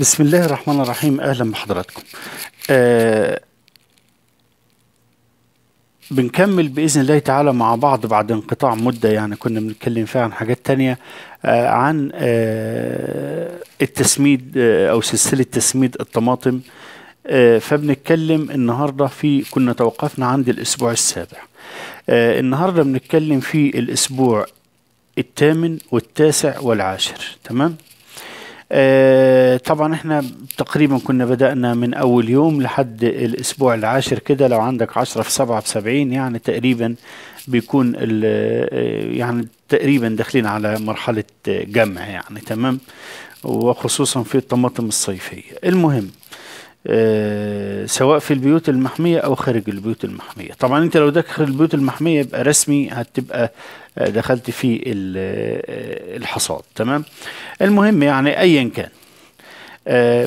بسم الله الرحمن الرحيم اهلا بحضراتكم آه بنكمل باذن الله تعالى مع بعض بعد انقطاع مده يعني كنا بنتكلم فيها عن حاجات تانية آه عن آه التسميد آه او سلسله تسميد الطماطم آه فبنتكلم النهارده في كنا توقفنا عند الاسبوع السابع آه النهارده بنتكلم في الاسبوع الثامن والتاسع والعاشر تمام آه، طبعا احنا تقريبا كنا بدأنا من أول يوم لحد الأسبوع العاشر كده لو عندك عشرة في سبعة في سبعين يعني تقريبا بيكون آه، يعني تقريبا داخلين على مرحلة جمع يعني تمام وخصوصا في الطماطم الصيفية المهم آه، سواء في البيوت المحمية أو خارج البيوت المحمية طبعا أنت لو داخل البيوت المحمية يبقى رسمي هتبقى آه، دخلت في آه، الحصاد تمام المهم يعني أيا كان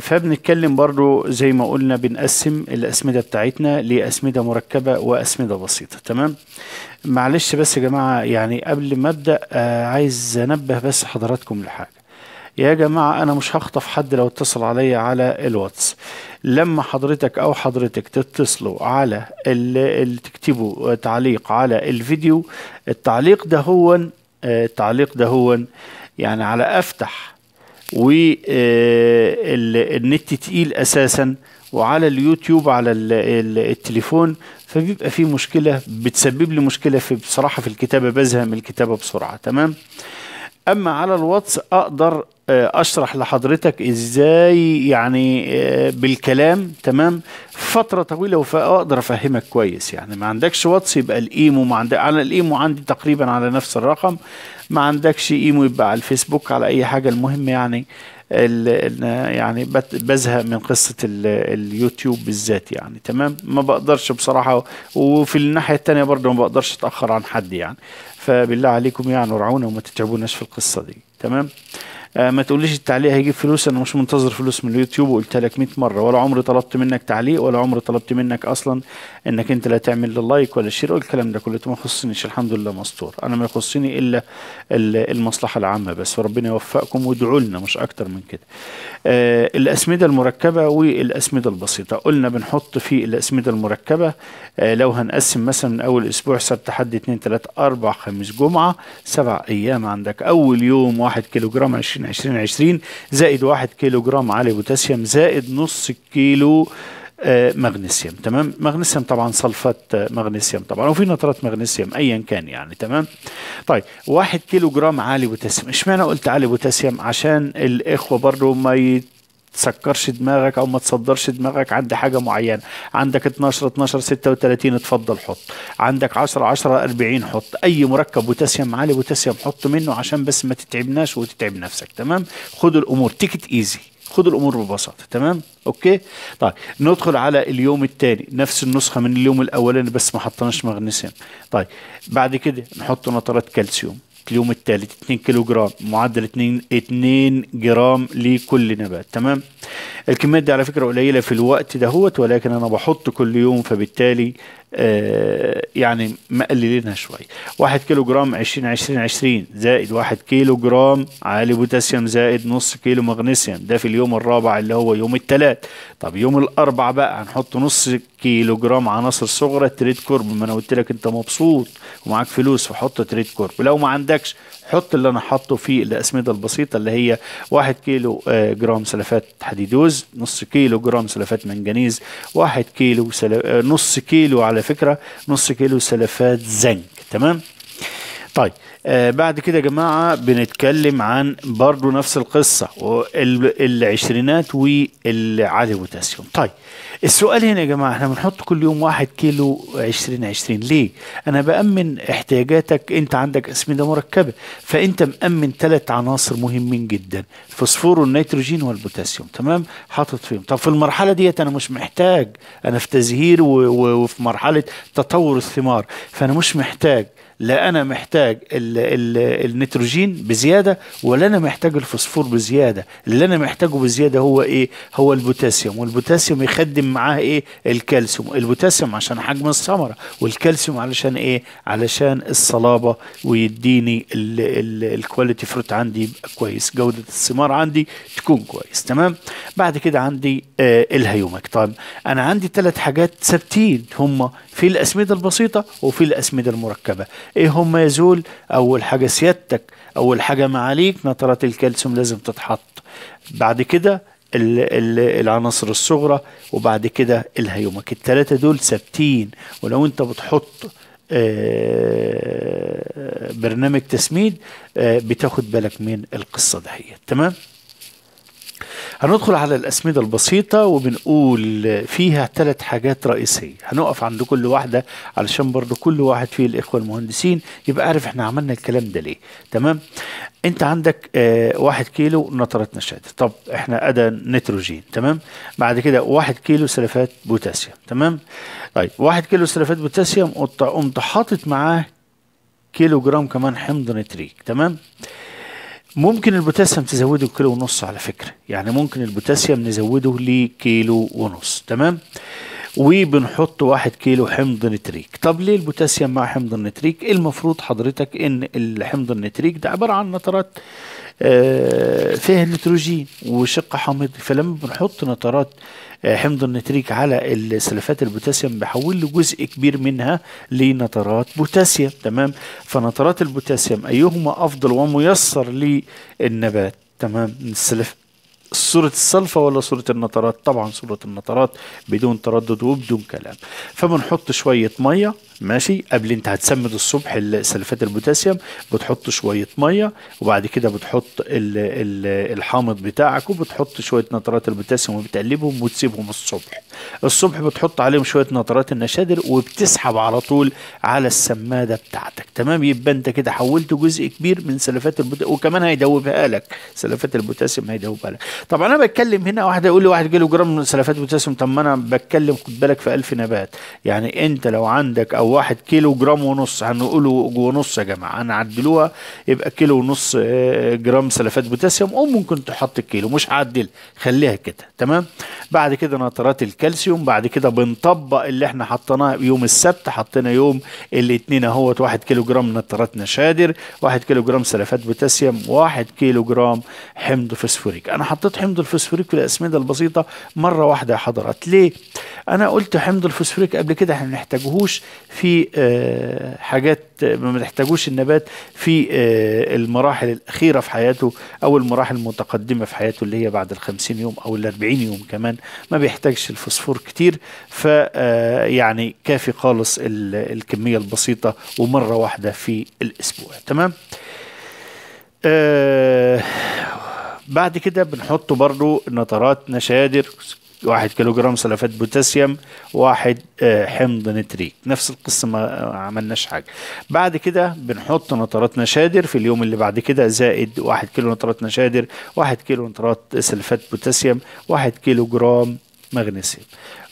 فبنتكلم برضو زي ما قلنا بنقسم الأسمدة بتاعتنا لأسمدة مركبة وأسمدة بسيطة تمام معلش بس يا جماعة يعني قبل ما أبدأ عايز أنبه بس حضراتكم لحاجة يا جماعة أنا مش هخطف حد لو اتصل عليا على الواتس لما حضرتك أو حضرتك تتصلوا على اللي تكتبوا تعليق على الفيديو التعليق ده هو آه، التعليق ده هو يعني على أفتح والنت آه، تقيل أساساً وعلى اليوتيوب على التليفون فبيبقى في مشكله بتسبب لي مشكله في بصراحه في الكتابه بزهق من الكتابه بسرعه تمام اما على الواتس اقدر آه، اشرح لحضرتك ازاي يعني آه، بالكلام تمام فتره طويله واقدر افهمك كويس يعني ما عندكش واتس يبقى الايمو ما عندك على الايمو عندي تقريبا على نفس الرقم ما عندكش ايمو يبقى على الفيسبوك على اي حاجه المهم يعني يعني بزهق من قصه اليوتيوب بالذات يعني تمام ما بقدرش بصراحه وفي الناحيه الثانيه برضه ما بقدرش اتاخر عن حد يعني فبالله عليكم يعني ورعونا وما تتعبوناش في القصه دي تمام آه، ما تقوليش التعليق هيجيب فلوس انا مش منتظر فلوس من اليوتيوب وقلت لك 100 مره ولا عمري طلبت منك تعليق ولا عمري طلبت منك اصلا انك انت لا تعمل لايك ولا شير والكلام ده كله ما يخصنيش الحمد لله مستور انا ما يخصني الا المصلحه العامه بس وربنا يوفقكم وادعوا لنا مش اكتر من كده آه الاسمده المركبه والاسمده البسيطه قلنا بنحط في الاسمده المركبه آه لو هنقسم مثلا من اول اسبوع سبت حد 2 3 4 5 جمعه سبع ايام عندك اول يوم 1 كيلو جرام 20 سيشن 2020 زائد 1 كيلو جرام علي بوتاسيوم زائد نص كيلو آه، مغنيسيوم تمام مغنيسيوم طبعا صلفات آه، مغنيسيوم طبعا وفي نترات مغنيسيوم ايا كان يعني تمام طيب واحد كيلو جرام عالي بوتاسيوم اشمعنى قلت عالي بوتاسيوم عشان الاخوه برضو ما يت تسكرش دماغك او ما تصدرش دماغك عند حاجه معينه عندك 12 12 36 اتفضل حط عندك 10 10 40 حط اي مركب بوتاسيوم عالي بوتاسيوم حط منه عشان بس ما تتعبناش وتتعب نفسك تمام خد الامور تيكت ايزي خد الامور ببساطه تمام اوكي طيب ندخل على اليوم الثاني نفس النسخه من اليوم الاولاني بس ما حطناش مغنيسيوم طيب بعد كده نحط نترات كالسيوم اليوم الثالث 2 كيلو جرام معدل 2 2 جرام لكل نبات تمام الكميات دي على فكره قليله في الوقت دهوت ولكن انا بحط كل يوم فبالتالي آه يعني مقللينها شويه 1 كيلو جرام 20 20 20 زائد 1 كيلو جرام عالي بوتاسيوم زائد نص كيلو مغنيسيوم ده في اليوم الرابع اللي هو يوم الثلاث طب يوم الاربع بقى هنحط نص كيلو جرام عناصر صغرى تريد كورب ما انا قلت لك انت مبسوط ومعاك فلوس فحط تريد كورب لو ما عندكش حط اللي انا حاطه في الاسمده البسيطه اللي هي 1 كيلو آه، جرام سلفات حديد يجوز نص كيلو جرام سلفات منجنيز واحد كيلو سل... آه، نص كيلو على فكرة نص كيلو سلفات زنك تمام طيب آه بعد كده يا جماعه بنتكلم عن برضو نفس القصه العشرينات والعالي بوتاسيوم طيب السؤال هنا يا جماعه احنا بنحط كل يوم واحد كيلو عشرين عشرين ليه؟ انا بامن احتياجاتك انت عندك اسمده مركبه فانت مامن ثلاث عناصر مهمين جدا الفوسفور والنيتروجين والبوتاسيوم تمام؟ حاطط فيهم طب في المرحله ديت انا مش محتاج انا في تزهير وفي مرحله تطور الثمار فانا مش محتاج لا انا محتاج الـ الـ النيتروجين بزياده ولا انا محتاج الفوسفور بزياده اللي انا محتاجه بزياده هو ايه هو البوتاسيوم والبوتاسيوم يخدم معاه ايه الكالسيوم البوتاسيوم عشان حجم الثمره والكالسيوم علشان ايه علشان الصلابه ويديني الكواليتي فروت عندي يبقى كويس جوده الثمار عندي تكون كويس تمام بعد كده عندي آه الهيومك طيب انا عندي ثلاث حاجات ثابتين هم في الأسمدة البسيطة وفي الأسمدة المركبة إيه هم يزول أول حاجة سيادتك أول حاجة معاليك نترات الكالسيوم لازم تتحط بعد كده العناصر الصغرى وبعد كده الهيومك التلاتة دول ثابتين ولو انت بتحط آه، برنامج تسميد آه، بتاخد بالك من القصة دهية تمام هندخل على الأسمدة البسيطة وبنقول فيها ثلاث حاجات رئيسية هنقف عند كل واحدة علشان برضو كل واحد فيه الإخوة المهندسين يبقى عارف احنا عملنا الكلام ده ليه تمام انت عندك اه واحد كيلو نترات نشاط طب احنا أدى نيتروجين تمام بعد كده واحد كيلو سلفات بوتاسيوم تمام طيب واحد كيلو سلفات بوتاسيوم قمت حاطط معاه كيلو جرام كمان حمض نتريك تمام ممكن البوتاسيوم تزوده كيلو ونص على فكرة يعني ممكن البوتاسيوم نزوده لكيلو ونص تمام وبنحط واحد كيلو حمض نتريك طب ليه البوتاسيوم مع حمض النتريك المفروض حضرتك ان الحمض النتريك ده عبارة عن نترات فيها نيتروجين وشق حامضي فلما بنحط نترات آه، حمض النتريك على السلفات البوتاسيوم بيحول له جزء كبير منها لنترات بوتاسيوم تمام فنترات البوتاسيوم ايهما افضل وميسر للنبات تمام السلف صورة الصلفة ولا صورة النترات طبعا صورة النترات بدون تردد وبدون كلام فبنحط شوية مية ماشي قبل انت هتسمد الصبح سلفات البوتاسيوم بتحط شويه ميه وبعد كده بتحط الـ الـ الحامض بتاعك وبتحط شويه نترات البوتاسيوم وبتقلبهم وتسيبهم الصبح الصبح بتحط عليهم شويه نترات النشادر وبتسحب على طول على السماده بتاعتك تمام يبقى انت كده حولت جزء كبير من سلفات البوتاسيوم وكمان هيدوبها لك سلفات البوتاسيوم هيدوبها لك طبعا انا بتكلم هنا واحد يقول لي واحد كيلو جرام من سلفات بوتاسيوم طب ما انا بتكلم خد بالك في 1000 نبات يعني انت لو عندك او واحد كيلو جرام ونص هنقوله ونص يا جماعه هنعدلوها يبقى كيلو ونص آه، جرام سلفات بوتاسيوم او ممكن تحط الكيلو مش هعدل خليها كده تمام بعد كده نترات الكالسيوم بعد كده بنطبق اللي احنا حطيناه يوم السبت حطينا يوم الاثنين اهوت واحد كيلو جرام نترات نشادر واحد كيلو جرام سلفات بوتاسيوم واحد كيلو جرام حمض فسفوريك انا حطيت حمض الفسفوريك في الاسمده البسيطه مره واحده يا حضرات ليه انا قلت حمض الفسفوريك قبل كده احنا ما بنحتاجهوش في آه، حاجات ما بتحتاجوش النبات في آه، المراحل الأخيرة في حياته أو المراحل المتقدمة في حياته اللي هي بعد الخمسين يوم أو الأربعين يوم كمان ما بيحتاجش الفوسفور كتير فيعني آه، كافي خالص الكمية البسيطة ومرة واحدة في الأسبوع تمام بعد كده بنحطه برضو نترات نشادر واحد كيلوغرام سلفات بوتاسيوم واحد آه، حمض نتريك نفس القصة ما عملناش حاجة بعد كده بنحط نترات نشادر في اليوم اللي بعد كده زائد واحد كيلو نترات نشادر واحد كيلو نترات سلفات بوتاسيوم واحد كيلو جرام مغنيسيوم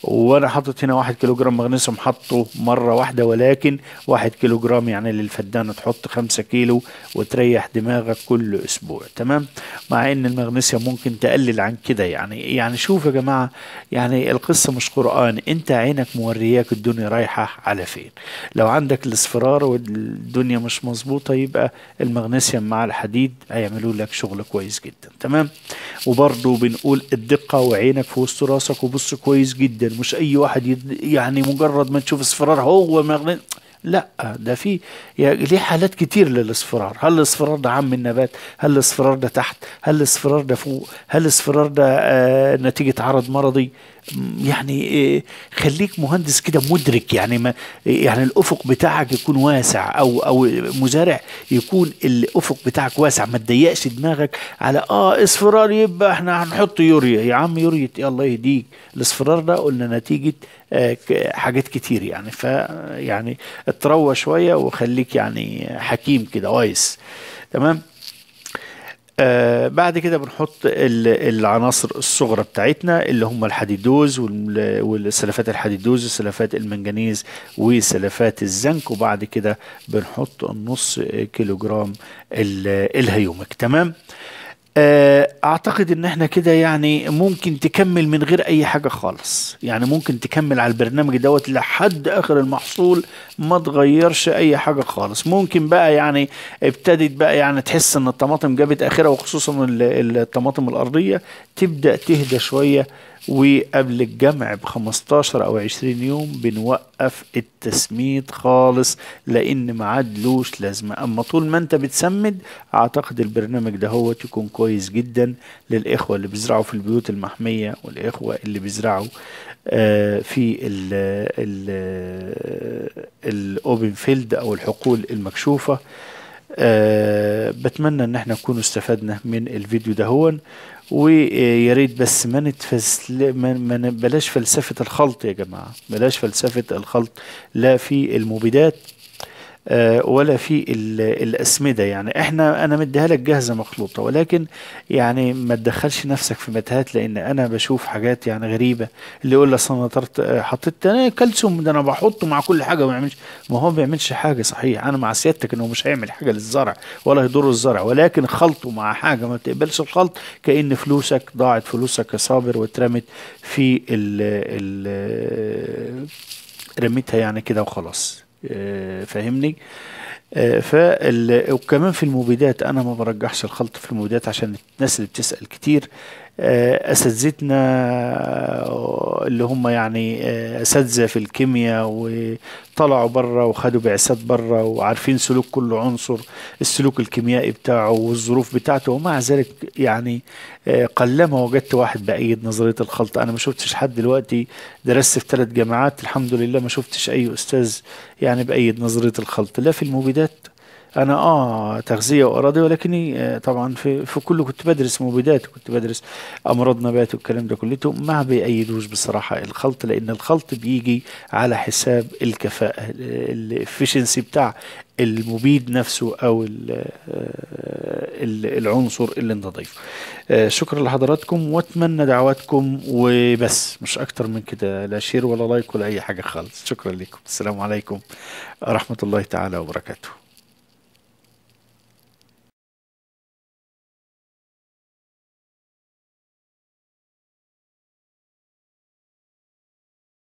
وانا حاطط هنا واحد كيلو جرام مغنيسيوم حاطه مره واحده ولكن واحد كيلو جرام يعني للفدانه تحط خمسة كيلو وتريح دماغك كل اسبوع تمام مع ان المغنيسيوم ممكن تقلل عن كده يعني يعني شوف يا جماعه يعني القصه مش قران انت عينك مورياك الدنيا رايحه على فين لو عندك الاصفرار والدنيا مش مظبوطه يبقى المغنيسيوم مع الحديد هيعملوا لك شغل كويس جدا تمام وبرضه بنقول الدقه وعينك في وسط راسك بص كويس جدا مش اي واحد يد... يعني مجرد ما تشوف اصفرار هو مغني... لا ده في يعني ليه حالات كتير للاصفرار هل الاصفرار ده عم النبات هل الاصفرار ده تحت هل الاصفرار ده فوق هل الاصفرار ده آه نتيجه عرض مرضي يعني إيه, خليك مهندس كده مدرك يعني ما يعني الافق بتاعك يكون واسع او او مزارع يكون الافق بتاعك واسع ما تضيقش دماغك على اه اصفرار يبقى احنا هنحط يوريا يا عم يوريا الله يهديك الاصفرار ده قلنا نتيجه آه, حاجات كتير يعني ف يعني اتروى شويه وخليك يعني حكيم كده وايس تمام آه، بعد كده بنحط العناصر الصغرى بتاعتنا اللي هم الحديدوز والسلفات الحديدوز وسلفات المنجنيز وسلفات الزنك وبعد كده بنحط النص كيلو جرام الهيومك تمام آه، اعتقد ان احنا كده يعني ممكن تكمل من غير اي حاجه خالص يعني ممكن تكمل على البرنامج دوت لحد اخر المحصول ما تغيرش اي حاجه خالص ممكن بقى يعني ابتدت بقى يعني تحس ان الطماطم جابت اخرها وخصوصا الطماطم الارضيه تبدا تهدى شويه وقبل الجمع ب 15 او 20 يوم بنوقف التسميد خالص لان ما عادلوش لازمه اما طول ما انت بتسمد اعتقد البرنامج ده هو يكون كويس جدا للاخوه اللي بيزرعوا في البيوت المحميه والاخوه اللي بيزرعوا آه في الاوبن فيلد او الحقول المكشوفه أه بتمنى ان احنا نكون استفدنا من الفيديو ده هون ويا ريت بس ما نتفسل ما بلاش فلسفه الخلط يا جماعه بلاش فلسفه الخلط لا في المبيدات آه، ولا في الاسمده يعني احنا انا مديها لك جاهزه مخلوطه ولكن يعني ما تدخلش نفسك في متاهات لان انا بشوف حاجات يعني غريبه اللي يقول لك انا آه، حطيت انا كالسيوم ده انا بحطه مع كل حاجه ما بيعملش ما هو ما بيعملش حاجه صحيح انا مع سيادتك انه مش هيعمل حاجه للزرع ولا يضر الزرع ولكن خلطه مع حاجه ما تقبلش الخلط كان فلوسك ضاعت فلوسك يا صابر واترمت في ال ال رميتها يعني كده وخلاص آه، فاهمني آه، فال وكمان في المبيدات انا ما برجحش الخلط في المبيدات عشان الناس اللي بتسال كتير آه، اساتذتنا آه، اللي هم يعني آه، اساتذه في الكيمياء وطلعوا بره وخدوا بعثات بره وعارفين سلوك كل عنصر السلوك الكيميائي بتاعه والظروف بتاعته ومع ذلك يعني قلما وجدت واحد بايد نظريه الخلط انا ما شفتش حد دلوقتي درست في ثلاث جامعات الحمد لله ما شفتش اي استاذ يعني بايد نظريه الخلط لا في المبيدات انا اه تغذيه واراضي ولكني آه، طبعا في في كله كنت بدرس مبيدات كنت بدرس امراض نبات والكلام ده كله ما بيأيدوش بصراحه الخلط لان الخلط بيجي على حساب الكفاءه الافشنسي بتاع المبيد نفسه او آه، العنصر اللي انت ضيفه آه، شكرا لحضراتكم واتمنى دعواتكم وبس مش اكتر من كده لا شير ولا لايك ولا اي حاجه خالص شكرا لكم السلام عليكم ورحمه الله تعالى وبركاته